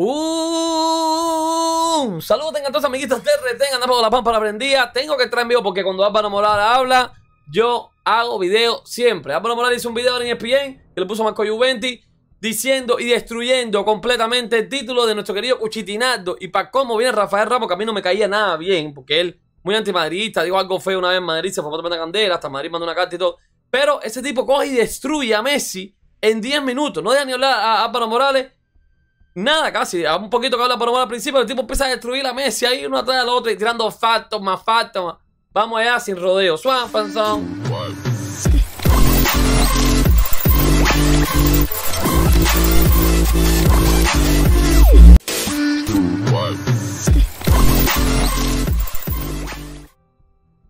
Un ¡Uh! saludos tengan todos amiguitos de tengan andamos con la pampa para prendida. Tengo que estar en vivo porque cuando Álvaro Morales habla, yo hago video siempre. Álvaro Morales hizo un video en ESPN que le puso Marco Juventus diciendo y destruyendo completamente el título de nuestro querido Cuchitinardo. Y para cómo viene Rafael Ramos, que a mí no me caía nada bien, porque él, muy antimadridista, Dijo algo feo una vez en Madrid, se fue a una candela, hasta Madrid mandó una carta y todo. Pero ese tipo coge y destruye a Messi en 10 minutos. No deja ni hablar a Álvaro Morales Nada, casi. Un poquito que habla por mal al principio, el tipo empieza a destruir la mesa y ahí uno atrás del otro y tirando factos más factos más. Vamos allá sin rodeo. Swan,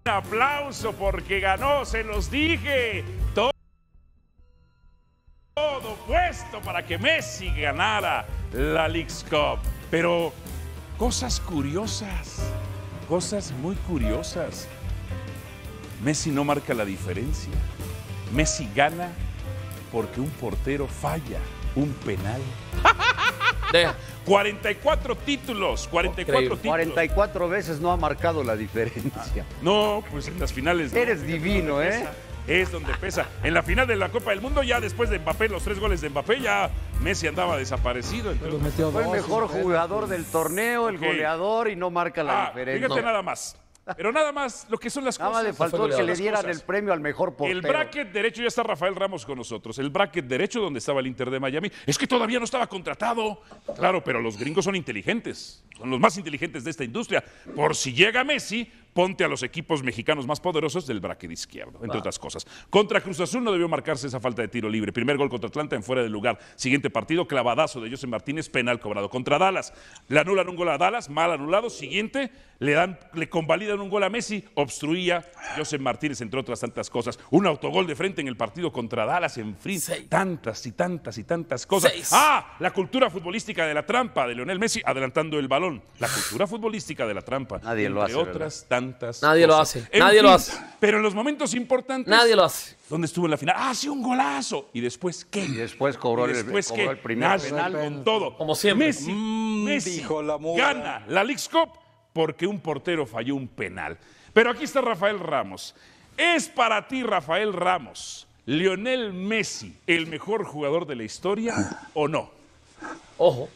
Un aplauso porque ganó, se los dije para que Messi ganara la League's Cup. Pero cosas curiosas, cosas muy curiosas. Messi no marca la diferencia. Messi gana porque un portero falla un penal. 44 títulos, 44 títulos. 44 veces no ha marcado la diferencia. Ah, no, pues en las finales. Eres divino, ¿eh? es donde pesa. En la final de la Copa del Mundo, ya después de Mbappé, los tres goles de Mbappé, ya Messi andaba desaparecido. Fue el mejor jugador del torneo, el goleador y no marca la ah, diferencia. Fíjate nada más. Pero nada más, lo que son las cosas. Nada le faltó que le dieran el premio al mejor portero. El bracket derecho, ya está Rafael Ramos con nosotros. El bracket derecho donde estaba el Inter de Miami. Es que todavía no estaba contratado. Claro, pero los gringos son inteligentes. Son los más inteligentes de esta industria. Por si llega Messi, ponte a los equipos mexicanos más poderosos del de izquierdo, entre otras cosas. Contra Cruz Azul no debió marcarse esa falta de tiro libre. Primer gol contra Atlanta en fuera de lugar. Siguiente partido, clavadazo de José Martínez, penal cobrado. Contra Dallas, le anulan un gol a Dallas, mal anulado. Siguiente, le, dan, le convalidan un gol a Messi, obstruía José Martínez, entre otras tantas cosas. Un autogol de frente en el partido contra Dallas en Free. Tantas y tantas y tantas cosas. Ah, la cultura futbolística de la trampa de Lionel Messi adelantando el balón. La cultura futbolística de la trampa. Nadie lo hace. otras tantas Nadie lo hace. Nadie lo hace. Pero en los momentos importantes. Nadie lo hace. ¿Dónde estuvo en la final? hace ah, un golazo! ¿Y después qué? Y después cobró, ¿Y después el, cobró el primer todo. Como siempre. Messi, mm, Messi gana la League's Cup porque un portero falló un penal. Pero aquí está Rafael Ramos. ¿Es para ti, Rafael Ramos, Lionel Messi el mejor jugador de la historia o no? Ojo.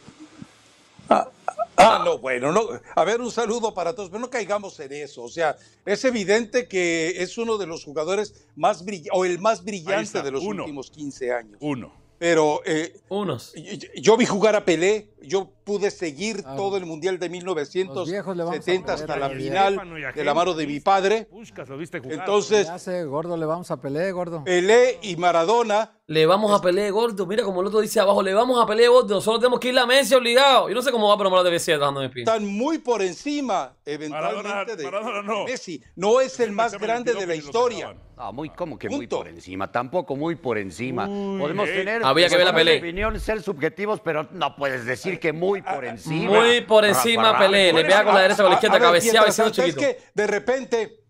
Ah, ah, ah no, bueno, A ver, un saludo para todos, pero no caigamos en eso. O sea, es evidente que es uno de los jugadores más brillantes, o el más brillante de los últimos 15 años. Uno. Pero. Eh, Unos. yo vi jugar a Pelé, yo pude seguir todo el Mundial de 1970 hasta la final de la mano de mi padre. Buscas, lo viste Entonces, hace, gordo, le vamos a Pelé, gordo. Pelé y Maradona. Le vamos a pelear gordo. Mira como el otro dice abajo, le vamos a Pelé, gordo. Nosotros tenemos que ir a Messi obligado. Yo no sé cómo va, pero me lo debe ser pie. Están muy por encima, eventualmente, de, no. Messi. No es el, más grande de la historia. Ah, muy, como que muy por encima? Tampoco muy por encima. Podemos eh. tener Había que ver la opinión, ser subjetivos, pero no puedes decir que muy ah, por ah, encima. Muy por encima Pelé. Le pega con la derecha, con la izquierda, cabeceaba y chiquito. Es que de repente,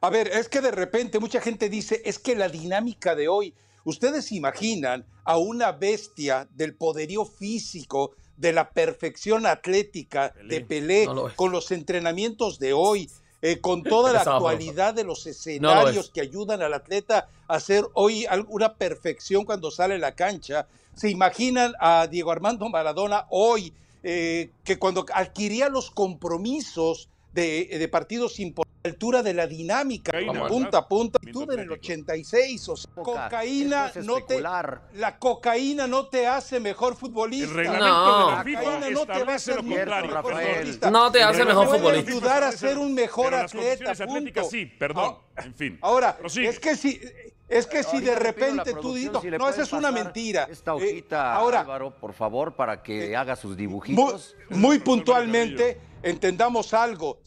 a ver, es que de repente mucha gente dice, es que la dinámica de hoy, ustedes imaginan a una bestia del poderío físico, de la perfección atlética de Pelé, con los entrenamientos de hoy, eh, con toda la actualidad de los escenarios que ayudan al atleta a hacer hoy una perfección cuando sale a la cancha. ¿Se imaginan a Diego Armando Maradona hoy, eh, que cuando adquiría los compromisos de, eh, de partidos la altura de la dinámica, punta a punta, tú en el 86, o sea, no te, la cocaína no te hace mejor futbolista. El reglamento de la FIFA no te va a hacer mejor futbolista. No te hace mejor futbolista. ayudar a ser un mejor pero atleta, punto. sí, perdón, ah. en fin. Ahora, es que si es que eh, si de repente tú dices, no, esa es una mentira. Esta eh, hojita, ahora, Álvaro, por favor, para que eh, haga sus dibujitos. Muy, puntualmente, entendamos algo.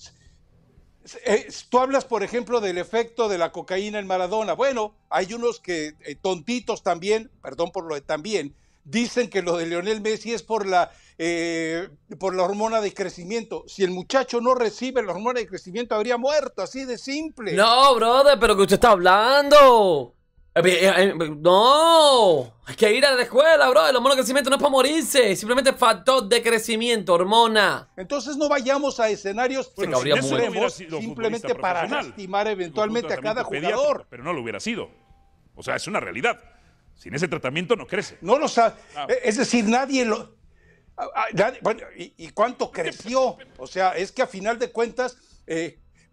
tú hablas, por ejemplo, del efecto de la cocaína en Maradona. Bueno, hay unos que tontitos también, perdón por lo de también, dicen que lo de Lionel Messi es por la, por la hormona de crecimiento. Si el muchacho no recibe la hormona de crecimiento, habría muerto, así de simple. No, brother, pero que usted está hablando. Eh, eh, eh, no, hay que ir a la escuela, bro. El hormono de crecimiento no es para morirse, simplemente factor de crecimiento, hormona. Entonces no vayamos a escenarios que simplemente para lastimar eventualmente a cada jugador. Pero no lo hubiera sido. O sea, es una realidad. Sin ese tratamiento no crece. No lo sabe. Ah. Es decir, nadie lo. Ah, ah, ¿y, cuánto creció? O sea, es que a final de cuentas.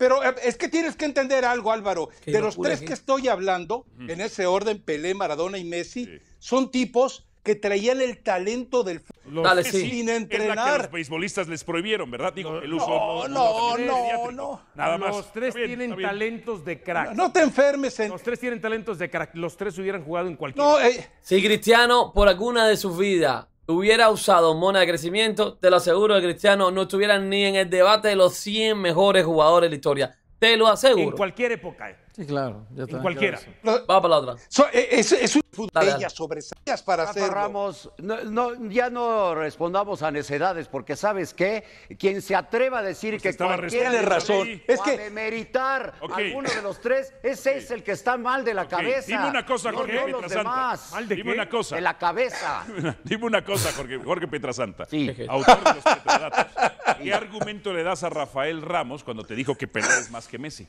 Pero eh, es que tienes que entender algo, Álvaro. de los tres ¿eh? que estoy hablando, en ese orden, Pelé, Maradona y Messi, son tipos que traían el talento del fútbol sin entrenar. los beisbolistas les prohibieron, ¿verdad? Digo, el uso no, no, no, Nada más. Los tres tienen talentos de crack. No, te enfermes. En... Los tres tienen talentos de crack. Los tres hubieran jugado en cualquier. No, eh, Cristiano por alguna de sus vidas hubiera usado mona de crecimiento, te lo aseguro el Cristiano no estuviera ni en el debate de los 100 mejores jugadores de la historia. Te lo aseguro. En cualquier época. Sí, claro. Ya En cualquiera. Va para la otra. Eh, es, es, un ella sobresalías para hacer. Ramos, no, ya no respondamos a necedades, porque ¿sabes qué? Quien se atreva a decir pues que Cualquiera tiene razón. Es que demeritar a alguno de los tres, ese es el que está mal de la cabeza. Dime una cosa, Jorge no, Petrasanta. ¿Mal de De la cabeza. Dime una cosa, Jorge, Jorge Petrasanta. Sí. Autor de los ¿Qué argumento le das a Rafael Ramos cuando te dijo que Pelé es más que Messi?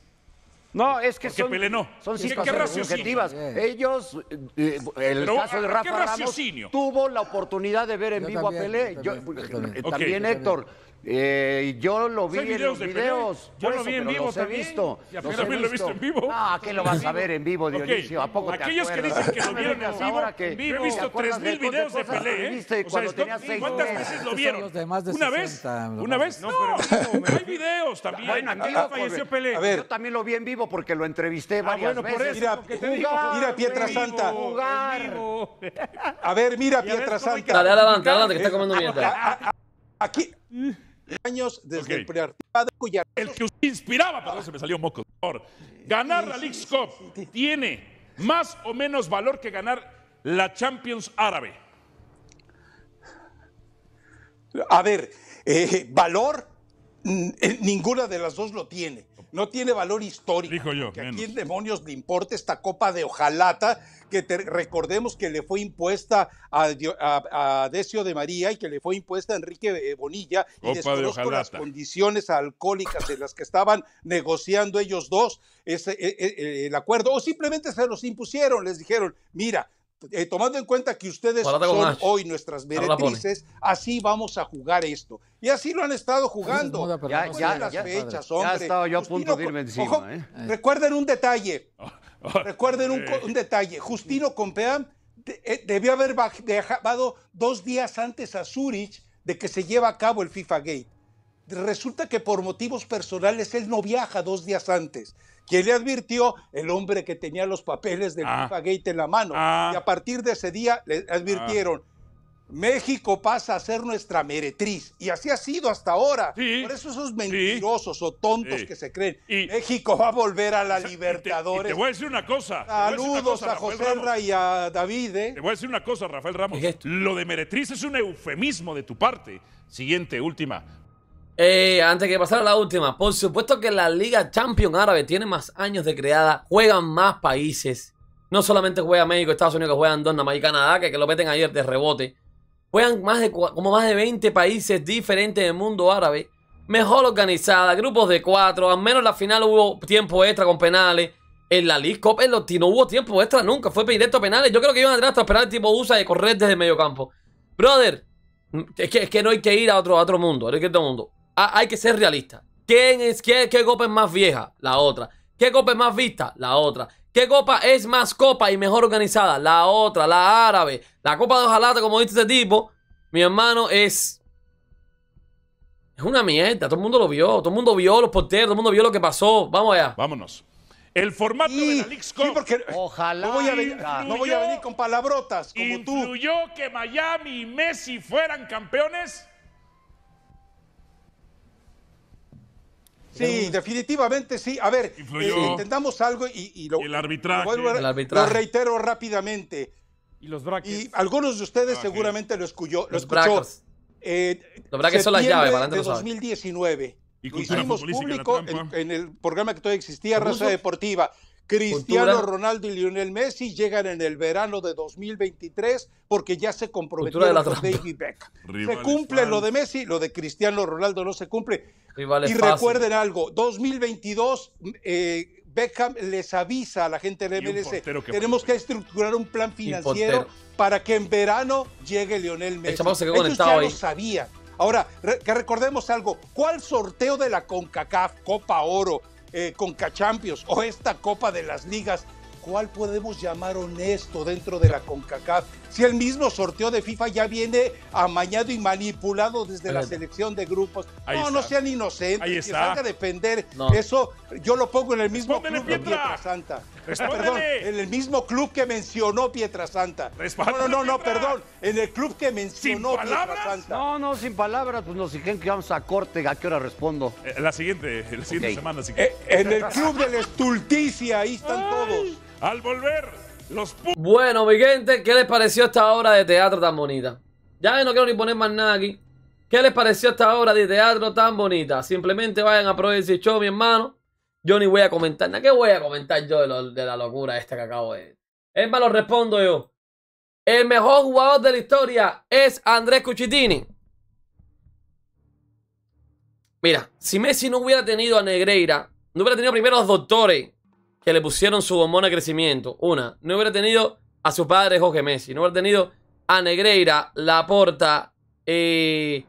No, es que son, son ¿Qué- qué situaciones Ellos, eh, eh, el caso de Rafa Ramos, tuvo la oportunidad de ver en vivo a Pelé. Eh, yo también, Héctor. Eh, yo lo vi en los videos. Yo lo vi en vivo también. he visto. también lo visto en vivo. Ah, ¿qué lo vas a ver en vivo, Dionisio? ¿A poco Aquellos que dicen que lo vieron en pues vivo, vivo. he visto 3.000 videos de Pelé. ¿eh? ¿Cuántas veces lo vieron? ¿Una vez? ¿Una vez? No, pero hay videos también. Bueno, aquí falleció Pelé. Yo también lo vi en vivo porque lo entrevisté ah, varias veces. Mira, Pietra Santa. A ver, mira, Pietra Santa. Dale, adelante, adelante, que está comiendo mierda. Aquí años desde el El que usted inspiraba, perdón, se me salió un moco. Ganar la League Cup tiene más o menos valor que ganar la Champions Árabe. A ver, eh, valor, eh, ninguna de las dos lo tiene no tiene valor histórico. Dijo yo. Que ¿A quién demonios le importa esta copa de ojalata que recordemos que le fue impuesta a, a, Decio de María y que le fue impuesta a Enrique eh, Bonilla y las condiciones alcohólicas en las que estaban negociando ellos dos ese, eh, eh, el acuerdo o simplemente se los impusieron, les dijeron, mira, eh, tomando en cuenta que ustedes son hoy nuestras meretrices, así vamos a jugar esto. Y así lo han estado jugando. Ya, las fechas, yo a punto de irme encima. ¿eh? Recuerden un detalle. recuerden un, detalle. Justino Compeán eh, debió haber viajado dos días antes a Zurich de que se lleva a cabo el FIFA Gate. Resulta que por motivos personales él no viaja dos días antes quien le advirtió el hombre que tenía los papeles del ah, Gate en la mano. Ah. y a partir de ese día le advirtieron. Ah. México pasa a ser nuestra meretriz y así ha sido hasta ahora. Por eso esos mentirosos o tontos que se creen. México va a volver a la Libertadores. te, voy a decir una cosa. Saludos a, José Ra y a David. ¿eh? Te voy a decir una cosa, Rafael Ramos. Lo de meretriz es un eufemismo de tu parte. Siguiente, última. Eh, antes que pasar a la última, por supuesto que la Liga Champion Árabe tiene más años de creada, juegan más países. No solamente juega México, Estados Unidos, que juegan Donama más y Canadá, que, lo meten ayer de rebote. Juegan más de, como más de 20 países diferentes del mundo árabe. Mejor organizada, grupos de 4 Al menos en la final hubo tiempo extra con penales. En la League Cup no hubo tiempo extra nunca. Fue directo a penales. Yo creo que iban atrás hasta esperar el tipo USA de correr desde el medio campo. Brother, es que, no hay que ir a otro, otro mundo. No hay que ir a otro mundo. Ah, hay que ser realista. ¿Quién es, qué, ¿Qué copa es más vieja? La otra. ¿Qué copa es más vista? La otra. ¿Qué copa es más copa y mejor organizada? La otra, la árabe. La copa de Ojalá, como dice este tipo, mi hermano, es. Es una mierda. Todo el mundo lo vio. Todo el mundo vio los porteros. Todo el mundo vio lo que pasó. Vamos allá. Vámonos. El formato de la Cup. porque Ojalá. No voy, a venir, con palabrotas como tú. Incluyó que Miami y Messi fueran campeones? Sí, definitivamente sí. A ver, intentamos eh, algo y, lo, el arbitraje. reitero rápidamente. Y los Y algunos de ustedes ah, seguramente lo, escuchó. Los brackets. Eh, los brackets son las llaves, De 2019. Y lo hicimos público en, el programa que todavía existía, Raza Deportiva. Cristiano Ronaldo y Lionel Messi llegan en el verano de 2023 porque ya se comprometieron con David Beckham. se cumple lo de Messi, lo de Cristiano Ronaldo no se cumple. y recuerden algo, 2022 eh, Beckham les avisa a la gente de MLS, que tenemos que estructurar un plan financiero para que en verano llegue Lionel Messi. Ellos ya lo sabían. Ahora, que recordemos algo, ¿cuál sorteo de la CONCACAF, Copa Oro, eh, Conca o esta Copa de las Ligas ¿Cuál podemos llamar honesto dentro de la CONCACAF. Si el mismo sorteo de FIFA ya viene amañado y manipulado desde la selección de grupos. no, no sean inocentes. Ahí Que salga a defender. Eso yo lo pongo en el mismo club de Pietra Santa. Perdón, en el mismo club que mencionó Pietra Santa. no, no, no, perdón. En el club que mencionó Pietra Santa. No, no, sin palabras. Pues nos dijeron que vamos a corte. ¿A qué hora respondo? Eh, la siguiente, siguiente semana. Eh, en el club de la estulticia. Ahí están todos. Al volver, los... Bueno, mi gente, ¿qué les pareció esta obra de teatro tan bonita? Ya no quiero ni poner más nada aquí. ¿Qué les pareció esta obra de teatro tan bonita? Simplemente vayan a probar el Show, mi hermano. Yo ni voy a comentar nada. ¿Qué voy a comentar yo de, la locura esta que acabo de... Es más, lo respondo yo. El mejor jugador de la historia es Andrés Cuchitini. Mira, si Messi no hubiera tenido a Negreira, no hubiera tenido primero a los doctores, que le pusieron su hormona de crecimiento. Una, no hubiera tenido a su padre Jorge Messi. No hubiera tenido a Negreira, Laporta, eh,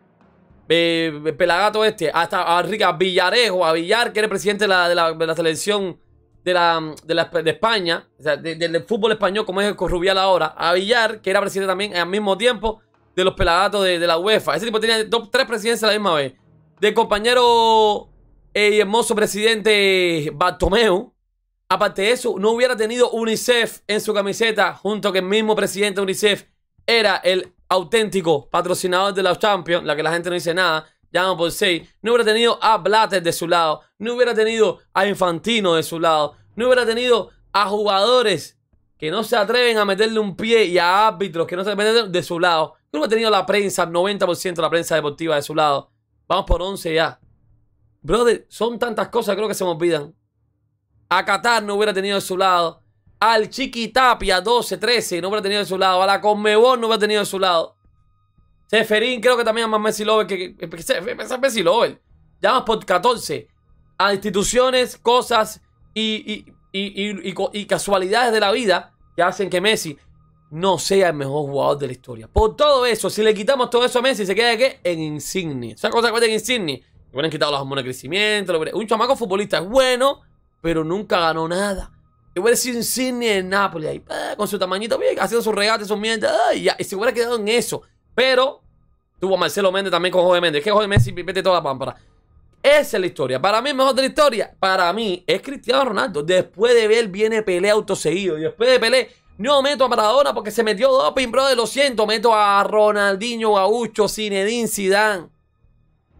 eh, Pelagato este, hasta a Rica Villarejo, a Villar, que era presidente de la, selección de, la, de, España, del fútbol español, como es el Corrubial ahora, a Villar, que era presidente también al mismo tiempo de los pelagatos de, la UEFA. Ese tipo tenía tres presidencias a la misma vez. De compañero eh, y hermoso presidente Bartomeu, Aparte de eso, no hubiera tenido UNICEF en su camiseta, junto que el mismo presidente UNICEF era el auténtico patrocinador de los Champions, la que la gente no dice nada, vamos por 6. No hubiera tenido a Blatter de su lado, no hubiera tenido a Infantino de su lado, no hubiera tenido a jugadores que no se atreven a meterle un pie y a árbitros que no se atreven de su lado. No hubiera tenido la prensa, 90% de la prensa deportiva de su lado. Vamos por 11 ya. Brother, son tantas cosas que creo que se me olvidan. A Qatar no hubiera tenido de su lado. Al Chiquitapia 12-13 no hubiera tenido de su lado. A la Conmebol no hubiera tenido de su lado. Seferín creo que también más Messi Lover que, que, Messi Lover. Llamas por 14 a instituciones, cosas y, y, casualidades de la vida que hacen que Messi no sea el mejor jugador de la historia. Por todo eso, si le quitamos todo eso a Messi, se queda ¿qué? en Insignia... Esa cosa que en Insigne. Le hubieran quitado los hormonas de crecimiento. Un chamaco futbolista es bueno, pero nunca ganó nada. Y hubiera sido Sidney en Nápoles ahí, eh, con su tamañito, bien, haciendo sus regates, sus y, se hubiera quedado en eso. Pero tuvo a Marcelo Méndez también con Jorge Méndez, que Jorge Messi mete toda la pámpara. Esa es la historia. Para mí, mejor de la historia, para mí, es Cristiano Ronaldo. Después de ver, viene Pelé autoseguido. Y después de Pelé, no meto a Maradona porque se metió doping, brother, lo siento. Meto a Ronaldinho, Gaucho, Zinedine, Sidán.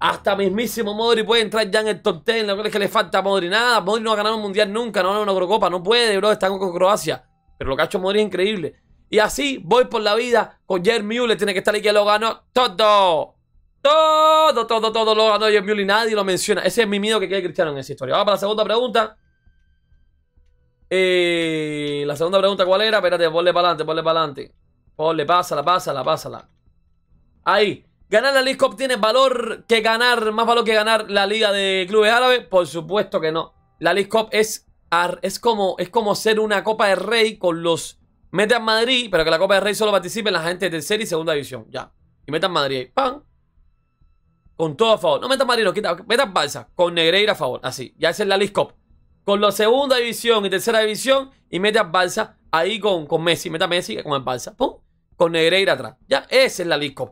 Hasta mismísimo Modri puede entrar ya en el top 10. No es que le falta a Modri nada. Modri no ha ganado un mundial nunca, no ha ganado una Eurocopa. No puede, bro. Está con Croacia. Pero lo que ha hecho Modri es increíble. Y así voy por la vida con Jerry le Tiene que estar ahí que lo ganó todo. Todo, todo, todo lo ganó Jerry y nadie lo menciona. Ese es mi miedo que quede Cristiano en esa historia. Vamos para la segunda pregunta. Eh, la segunda pregunta, ¿cuál era? Espérate, ponle para adelante, ponle para adelante. Ponle, pásala, pásala, pásala. Ahí. ¿Ganar la League Cup tiene valor que ganar, más valor que ganar la Liga de Clubes Árabes? Por supuesto que no. La League Cup es, como, es como ser una Copa de Rey con los... Mete a Madrid, pero que la Copa de Rey solo participen la gente de tercera y segunda división. Ya. Y a Madrid ahí. ¡Pam! Con todo a favor. No a Madrid, no, quita. a Balsa. Con Negreira a favor. Así. Ya es la League Cup. Con la segunda división y tercera división. Y a Balsa ahí con, con Messi. Meta Messi con el Balsa. ¡Pum! Con Negreira atrás. Ya. Esa es la League Cup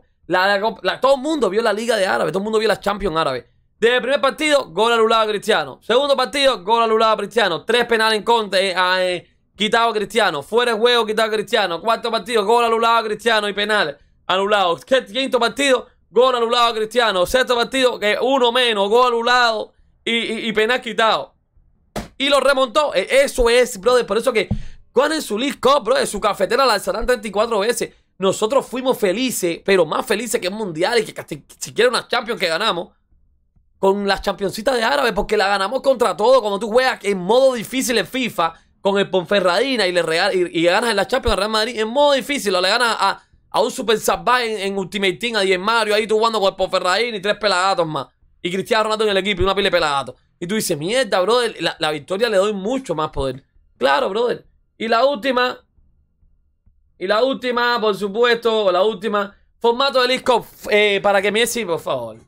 todo el mundo vio la Liga de Árabe, todo el mundo vio la Champions Árabe. Desde el primer partido, gol anulado a Cristiano. Segundo partido, gol anulado a Cristiano. Tres penales en contra, eh, ah, eh, quitado a Cristiano. Fuera de juego, quitado a Cristiano. Cuarto partido, gol anulado a Cristiano y penal anulado. Quinto partido, gol anulado a Cristiano. Sexto partido, que uno menos, gol anulado y, y, y penal quitado. Y lo remontó. Eh, eso es, brother. Por eso que es su League Cup, brother. Su cafetera la alzarán 34 veces. Nosotros fuimos felices, pero más felices que mundiales Mundial y que casi, siquiera una Champions que ganamos. Con las Championcitas de Árabe, porque la ganamos contra todo. Cuando tú juegas en modo difícil en FIFA, con el Ponferradina y le y, ganas en la Champions al Real Madrid, en modo difícil, o le ganas a, un Super Sabbath en, Ultimate Team, a 10 Mario, ahí tú jugando con el Ponferradina y tres pelagatos más. Y Cristiano Ronaldo en el equipo y una pila de pelagatos. Y tú dices, mierda, brother, la victoria le doy mucho más poder. Claro, brother. Y la última, y la última, por supuesto, la última. Formato del disco eh, para que Messi, por favor.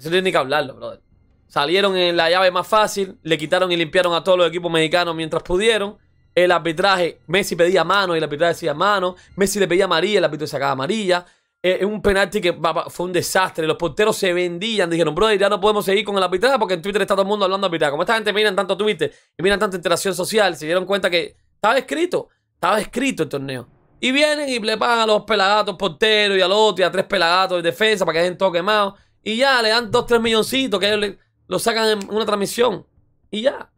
Eso tiene que hablarlo, brother. Salieron en la llave más fácil, le quitaron y limpiaron a todos los equipos mexicanos mientras pudieron. El arbitraje, Messi pedía mano y el arbitraje decía mano. Messi le pedía amarilla, el arbitraje sacaba amarilla. Es eh, un penalti que fue un desastre. Los porteros se vendían. Dijeron, brother, ya no podemos seguir con el arbitraje porque en Twitter está todo el mundo hablando de arbitraje. Como esta gente miran tanto Twitter y miran tanta interacción social, se dieron cuenta que estaba escrito. Estaba escrito el torneo. Y vienen y le pagan a los pelagatos porteros y al otro y a tres pelagatos de defensa para que estén todo quemado. Y ya le dan dos, tres milloncitos que ellos lo sacan en una transmisión. Y ya.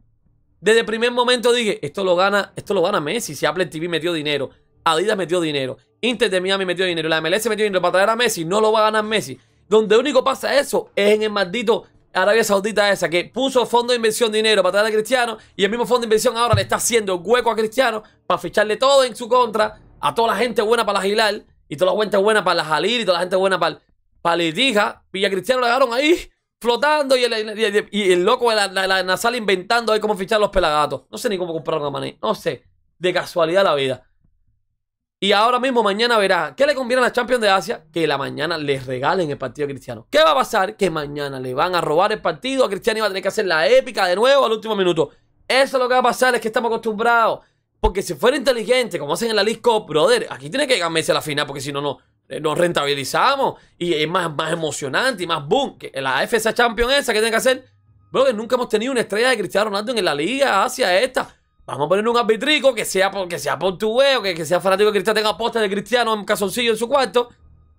Desde el primer momento dije, esto lo gana, esto lo gana Messi. Si Apple TV metió dinero, Adidas metió dinero, Inter de Miami metió dinero, la MLS metió dinero para traer a Messi, no lo va a ganar Messi. Donde único pasa eso es en el maldito Arabia Saudita esa, que puso fondo de inversión dinero para traer a Cristiano y el mismo fondo de inversión ahora le está haciendo hueco a Cristiano para ficharle todo en su contra a toda la gente buena para la Gilal y toda la gente buena para la Jalil, y toda la gente buena para, para Y a Cristiano le dejaron ahí, flotando, y el, loco de la, la, inventando ahí cómo fichar los pelagatos. No sé ni cómo comprar una Mané, no sé. De casualidad la vida. Y ahora mismo, mañana verá ¿Qué le conviene a la Champions de Asia? Que la mañana les regalen el partido a Cristiano. ¿Qué va a pasar? Que mañana le van a robar el partido a Cristiano y va a tener que hacer la épica de nuevo al último minuto. Eso es lo que va a pasar, es que estamos acostumbrados. Porque si fuera inteligente, como hacen en la League brother, aquí tiene que ganarse la final, porque si no, no eh, nos rentabilizamos y es más, más emocionante y más boom. Que la FSA Champions esa que tiene que hacer, brother, nunca hemos tenido una estrella de Cristiano Ronaldo en la liga hacia esta. Vamos a poner un arbitrico que sea, porque sea portugués, que, que sea fanático de Cristiano, tenga posta de Cristiano en casoncillo en su cuarto.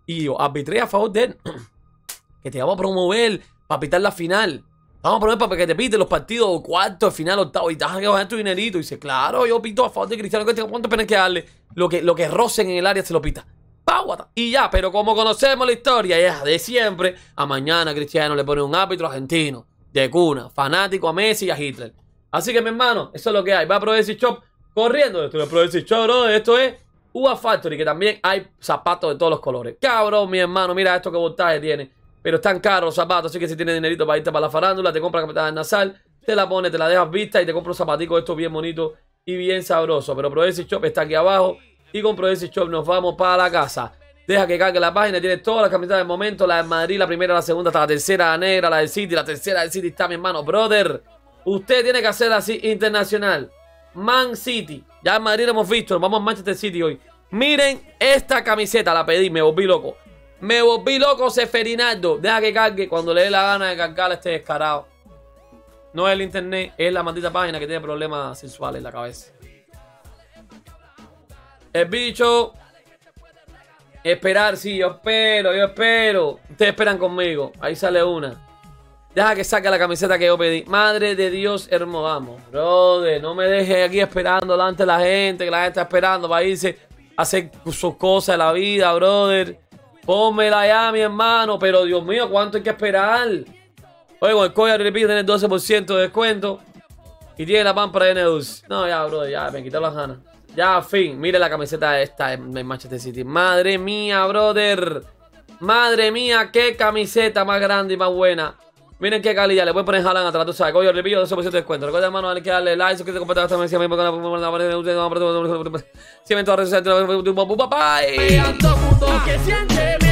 Y yo, a favor de él. que te vamos a promover para pitar la final. Vamos a probar para que te piten los partidos cuarto, final, octavo. Y te vas a bajar tu dinerito. Y dice, claro, yo pito a favor de Cristiano. cuántos penes que este darle? Lo que, lo que rocen en el área se lo pita. Páguata. Y ya, pero como conocemos la historia ya de siempre, a mañana Cristiano le pone un árbitro argentino de cuna, fanático a Messi y a Hitler. Así que, mi hermano, eso es lo que hay. Va a Shop corriendo. Esto es Progressive Shop, bro. Esto es Uva Factory, que también hay zapatos de todos los colores. Cabrón, mi hermano, mira esto que voltaje tiene. Pero están caros los zapatos, así que si tienes dinerito para irte para la farándula, te compras capital nasal, te la pones, te la dejas vista y te compras un zapatico esto bien bonito y bien sabroso Pero Proecy Shop está aquí abajo y con Shop nos vamos para la casa. Deja que cargue la página, tiene todas las camisetas del momento, la de Madrid, la primera, la segunda, hasta la tercera, la negra, la del City, la tercera del City está mi hermano, brother. Usted tiene que hacer así internacional. Man City. Ya en Madrid lo hemos visto, vamos a Manchester City hoy. Miren esta camiseta, la pedí, me volví loco. Me volví loco, Seferinaldo. Deja que cargue cuando le dé la gana de cargar a este descarado. No es el internet, es la maldita página que tiene problemas sexuales en la cabeza. El bicho. Esperar, sí, yo espero, yo espero. Ustedes esperan conmigo. Ahí sale una. Deja que saque la camiseta que yo pedí. Madre de Dios, hermoso. amo. brother. No me dejes aquí esperando delante de la gente, que la gente está esperando para irse a hacer sus cosas de la vida, brother. Pónmela ya, mi hermano. Pero Dios mío, ¿cuánto hay que esperar? Oye, con el código repito, tiene el 12% de descuento. Y tiene la pampa de Neus. No, ya, brother, ya, me quitó las ganas. Ya, fin. Mire la camiseta esta de Manchester City. Madre mía, brother. Madre mía, qué camiseta más grande y más buena. Miren qué calidad, le a poner Jalan atrás, tú sabes, coño, le 12% de descuento. Recuerda, hermano, que darle like, suscríbete, comparte esta me me la la